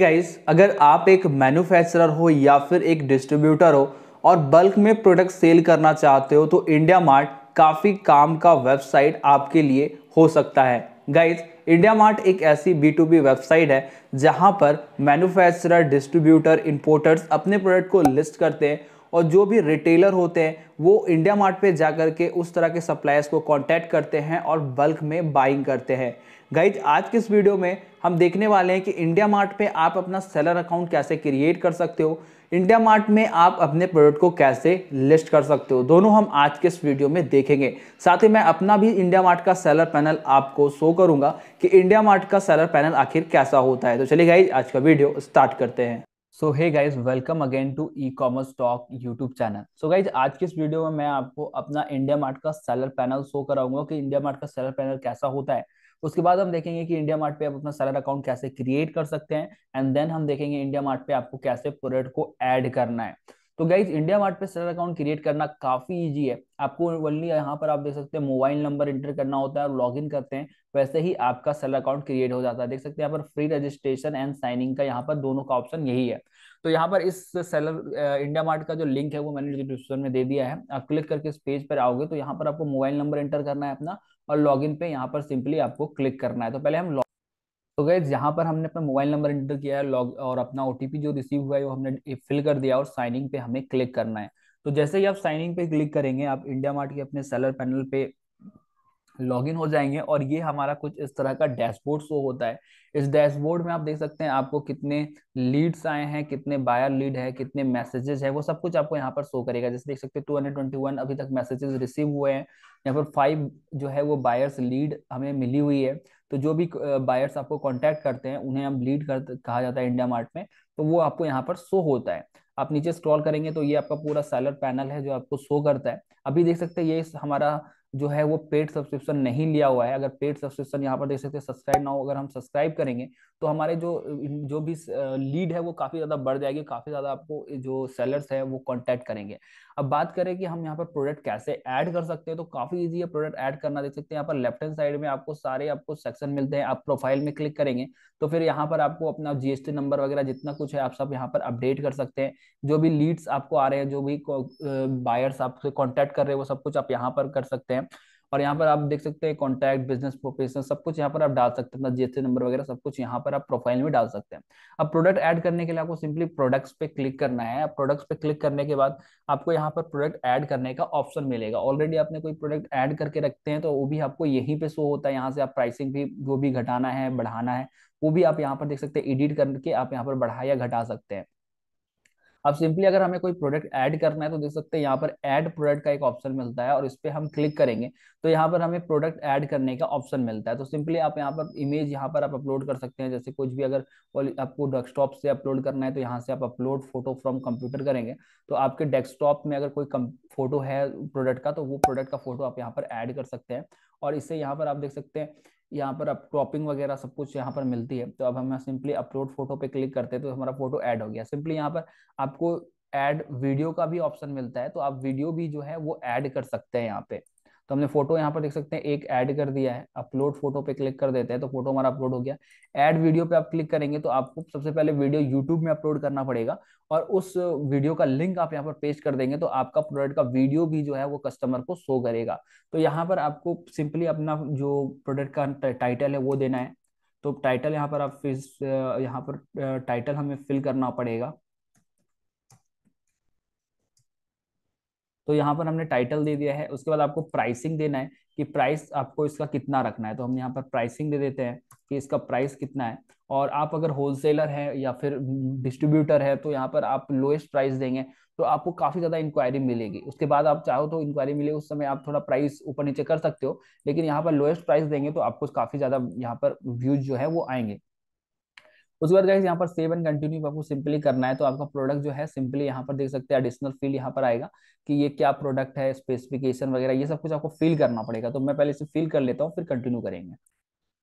hey अगर आप एक मैन्युफैक्चरर हो या फिर एक डिस्ट्रीब्यूटर हो और बल्क में प्रोडक्ट सेल करना चाहते हो तो इंडिया मार्ट काफ़ी काम का वेबसाइट आपके लिए हो सकता है गाइज इंडिया मार्ट एक ऐसी बी टू बी वेबसाइट है जहां पर मैन्युफैक्चरर डिस्ट्रीब्यूटर इंपोर्टर्स अपने प्रोडक्ट को लिस्ट करते हैं और जो भी रिटेलर होते हैं वो इंडिया मार्ट पे जा कर के उस तरह के सप्लायर्स को कॉन्टैक्ट करते हैं और बल्क में बाइंग करते हैं गाइज आज के इस वीडियो में हम देखने वाले हैं कि इंडिया मार्ट पे आप अपना सेलर अकाउंट कैसे क्रिएट कर सकते हो इंडिया मार्ट में आप अपने प्रोडक्ट को कैसे लिस्ट कर सकते हो दोनों हम आज के इस वीडियो में देखेंगे साथ ही मैं अपना भी इंडिया मार्ट का सेलर पैनल आपको शो करूंगा कि इंडिया मार्ट का सेलर पैनल आखिर कैसा होता है तो चलिए गाइज आज का वीडियो स्टार्ट करते हैं so hey guys welcome again to e commerce talk YouTube channel so guys आज के इस वीडियो में मैं आपको अपना इंडिया मार्ट का सेलर पैनल शो कराऊंगा कि इंडिया मार्ट का सेलर पैनल कैसा होता है उसके बाद हम देखेंगे कि इंडिया मार्ट पे आप अपना सेलर अकाउंट कैसे क्रिएट कर सकते हैं एंड देन हम देखेंगे इंडिया मार्ट पे आपको कैसे प्रोडक्ट को ऐड करना है तो गाइज इंडिया मार्ट पे सेलर अकाउंट क्रिएट करना काफी इजी है आपको ओनली यहाँ पर आप देख सकते हैं मोबाइल नंबर एंटर करना होता है और लॉग इन करते हैं वैसे ही आपका सेलर अकाउंट क्रिएट हो जाता है देख सकते हैं यहाँ पर फ्री रजिस्ट्रेशन एंड साइनिंग का यहाँ पर दोनों का ऑप्शन यही है तो यहाँ पर इस सेलर इंडिया मार्ट का जो लिंक है वो मैंने डिस्क्रिप्शन में दे दिया है आप क्लिक करके इस पेज पर आओगे तो यहाँ पर आपको मोबाइल नंबर एंटर करना है अपना और लॉग पे यहाँ पर सिंपली आपको क्लिक करना है तो पहले हम तो गए यहाँ पर हमने अपना मोबाइल नंबर एंटर किया है लॉग और अपना ओटीपी जो रिसीव हुआ है वो हमने फिल कर दिया और साइनिंग पे हमें क्लिक करना है तो जैसे ही आप साइनिंग पे क्लिक करेंगे आप इंडिया मार्ट के अपने सेलर पैनल पे लॉगिन हो जाएंगे और ये हमारा कुछ इस तरह का डैशबोर्ड शो होता है इस डैशबोर्ड में आप देख सकते हैं आपको कितने लीड्स आए हैं कितने बायर लीड है कितने मैसेजेस है वो सब कुछ आपको यहाँ पर शो करेगा जैसे देख सकते हैं 221 अभी तक मैसेजेस रिसीव हुए हैं यहाँ पर फाइव जो है वो बायर्स लीड हमें मिली हुई है तो जो भी बायर्स आपको कॉन्टैक्ट करते हैं उन्हें हम लीड कर कहा जाता है इंडिया मार्ट में तो वो आपको यहाँ पर शो होता है आप नीचे स्क्रॉल करेंगे तो ये आपका पूरा सेलर पैनल है जो आपको शो करता है अभी देख सकते हैं ये हमारा जो है वो पेड सब्सक्रिप्शन नहीं लिया हुआ है अगर पेड सब्सक्रिप्शन यहाँ पर देख सकते हैं सब्सक्राइब ना हो अगर हम सब्सक्राइब करेंगे तो हमारे जो जो भी लीड है वो काफी ज्यादा बढ़ जाएगी काफी ज्यादा आपको जो सेलर्स है वो कॉन्टैक्ट करेंगे अब बात करें कि हम यहाँ पर प्रोडक्ट कैसे ऐड कर सकते हैं तो काफी ईजी है प्रोडक्ट ऐड करना देख सकते हैं यहाँ पर लेफ्ट हैंड साइड में आपको सारे आपको सेक्शन मिलते हैं आप प्रोफाइल में क्लिक करेंगे तो फिर यहाँ पर आपको अपना जीएसटी नंबर वगैरह जितना कुछ है आप सब यहाँ पर अपडेट कर सकते हैं जो भी लीड्स आपको आ रहे हैं जो भी बायर्स आपसे कॉन्टैक्ट कर रहे हैं वो सब कुछ आप यहाँ पर कर सकते हैं और यहाँ पर आप देख सकते हैं कॉन्टैक्ट बिजनेस प्रोफेशन सब कुछ यहाँ पर आप डाल सकते हैं अपना जीएसटी नंबर वगैरह सब कुछ यहाँ पर आप प्रोफाइल में डाल सकते हैं अब प्रोडक्ट ऐड करने के लिए आपको सिंपली प्रोडक्ट्स पे क्लिक करना है प्रोडक्ट्स पे क्लिक करने के बाद आपको यहाँ पर प्रोडक्ट ऐड करने का ऑप्शन मिलेगा ऑलरेडी आपने कोई प्रोडक्ट ऐड करके रखते हैं तो वो भी आपको यहीं पे शो होता है यहाँ से आप प्राइसिंग भी जो भी घटाना है बढ़ाना है वो भी आप यहाँ पर देख सकते हैं एडिट करके आप यहाँ पर बढ़ा या घटा सकते हैं अब सिंपली अगर हमें कोई प्रोडक्ट ऐड करना है तो देख सकते हैं यहाँ पर ऐड प्रोडक्ट का एक ऑप्शन मिलता है और इस पर हम क्लिक करेंगे तो यहाँ पर हमें प्रोडक्ट ऐड करने का ऑप्शन मिलता है तो सिंपली आप यहाँ पर इमेज यहाँ पर आप अपलोड कर सकते हैं जैसे कुछ भी अगर आपको डेस्कटॉप से अपलोड करना है तो यहाँ से आप अपलोड फोटो फ्रॉम कंप्यूटर करेंगे तो आपके डेस्कटॉप में अगर कोई फोटो है प्रोडक्ट का तो वो प्रोडक्ट का फोटो आप यहाँ पर ऐड कर सकते हैं और इससे यहाँ पर आप देख सकते हैं यहाँ पर अब क्रॉपिंग वगैरह सब कुछ यहाँ पर मिलती है तो अब हम सिंपली अपलोड फोटो पे क्लिक करते हैं तो हमारा फोटो ऐड हो गया सिंपली यहाँ पर आपको ऐड वीडियो का भी ऑप्शन मिलता है तो आप वीडियो भी जो है वो ऐड कर सकते हैं यहाँ पे तो हमने फोटो यहाँ पर देख सकते हैं एक ऐड कर दिया है अपलोड फोटो पे क्लिक कर देते हैं तो फोटो हमारा अपलोड हो गया ऐड वीडियो पे आप क्लिक करेंगे तो आपको सबसे पहले वीडियो यूट्यूब में अपलोड करना पड़ेगा और उस वीडियो का लिंक आप यहाँ पर पेस्ट कर देंगे तो आपका प्रोडक्ट का वीडियो भी जो है वो कस्टमर को शो करेगा तो यहाँ पर आपको सिंपली अपना जो प्रोडक्ट का टाइटल है वो देना है तो टाइटल यहाँ पर आप फिर यहाँ पर टाइटल हमें फिल करना पड़ेगा तो यहाँ पर हमने टाइटल दे दिया है उसके बाद आपको प्राइसिंग देना है कि प्राइस आपको इसका कितना रखना है तो हम यहाँ पर प्राइसिंग दे देते हैं कि इसका प्राइस कितना है और आप अगर होलसेलर है या फिर डिस्ट्रीब्यूटर है तो यहाँ पर आप लोएस्ट प्राइस देंगे तो आपको काफ़ी ज़्यादा इंक्वायरी मिलेगी उसके बाद आप चाहो तो इंक्वायरी मिले उस समय आप थोड़ा प्राइस ऊपर नीचे कर सकते हो लेकिन यहाँ पर लोएस्ट प्राइस देंगे तो आपको काफ़ी ज़्यादा यहाँ पर व्यूज जो है वो आएंगे उसके बाद गाइस यहाँ पर सेव एंड कंटिन्यू आपको सिंपली करना है तो आपका प्रोडक्ट जो है सिंपली यहाँ पर देख सकते हैं एडिशनल फील्ड यहाँ पर आएगा कि ये क्या प्रोडक्ट है स्पेसिफिकेशन वगैरह ये सब कुछ आपको फिल करना पड़ेगा तो मैं पहले इसे फिल कर लेता हूँ फिर कंटिन्यू करेंगे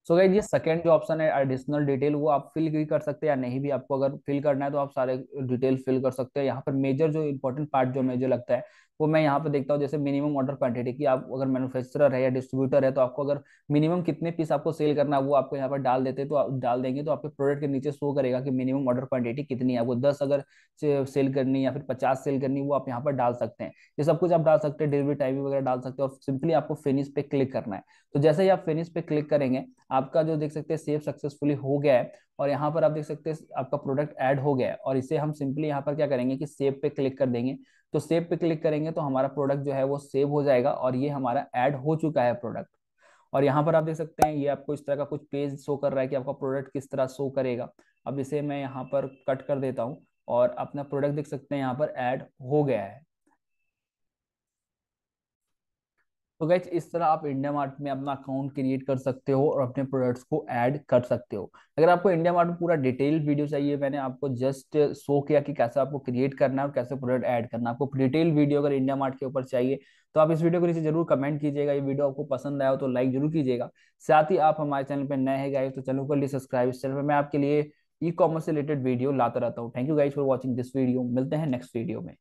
सो so गाइज ये सेकंड जो ऑप्शन है एडिशनल डिटेल वो आप फिल भी कर सकते हैं या नहीं भी आपको अगर फिल करना है तो आप सारे डिटेल फिल कर सकते हैं यहाँ पर मेजर जो इंपॉर्टेंट पार्ट जो मुझे लगता है वो मैं यहाँ पे देखता हूँ जैसे मिनिमम ऑर्डर क्वांटिटी की आप अगर मैनुफेक्चरर है या डिस्ट्रीब्यूटर है तो आपको अगर मिनिमम कितने पीस आपको सेल करना है वो आपको यहाँ पर डाल देते तो डाल देंगे तो आपके प्रोडक्ट के नीचे शो करेगा कि मिनिमम ऑर्डर क्वांटिटी कितनी है वो दस अगर सेल करनी या फिर पचास सेल करनी वो आप यहाँ पर डाल सकते हैं ये सब कुछ आप डाल सकते हैं डिलीवरी टाइम वगैरह डाल सकते हैं और सिंपली आपको फिनिश पे क्लिक करना है तो जैसे ही आप फिनिश पे क्लिक करेंगे आपका जो देख सकते हैं सेव सक्सेसफुली हो गया है और यहाँ पर आप देख सकते हैं आपका प्रोडक्ट ऐड हो गया है और इसे हम सिंपली यहाँ पर क्या करेंगे कि सेव पे क्लिक कर देंगे तो सेव पे क्लिक करेंगे तो हमारा प्रोडक्ट जो है वो सेव हो जाएगा और ये हमारा ऐड हो चुका है प्रोडक्ट और यहाँ पर आप देख सकते हैं ये आपको इस तरह का कुछ पेज शो कर रहा है कि आपका प्रोडक्ट किस तरह शो करेगा अब इसे मैं यहाँ पर कट कर देता हूँ और अपना प्रोडक्ट देख सकते हैं यहाँ पर ऐड हो गया है तो गैस इस तरह आप इंडिया मार्ट में अपना अकाउंट क्रिएट कर सकते हो और अपने प्रोडक्ट्स को ऐड कर सकते हो अगर आपको इंडिया मार्ट में पूरा डिटेल वीडियो चाहिए मैंने आपको जस्ट शो किया कि कैसे आपको क्रिएट करना है और कैसे प्रोडक्ट ऐड करना है आपको डिटेल वीडियो अगर इंडिया मार्ट के ऊपर चाहिए तो आप इस वीडियो को नीचे जरूर कमेंट कीजिएगा ये वीडियो आपको पसंद आया हो तो लाइक जरूर कीजिएगा साथ ही आप हमारे चैनल पर नए हैं गाइज तो चैनल को लिए सब्सक्राइब इस चैनल पर मैं आपके लिए ई कॉमर्स रिलेटेड वीडियो लाता रहता हूँ thank you guys for watching this video मिलते हैं नेक्स्ट वीडियो में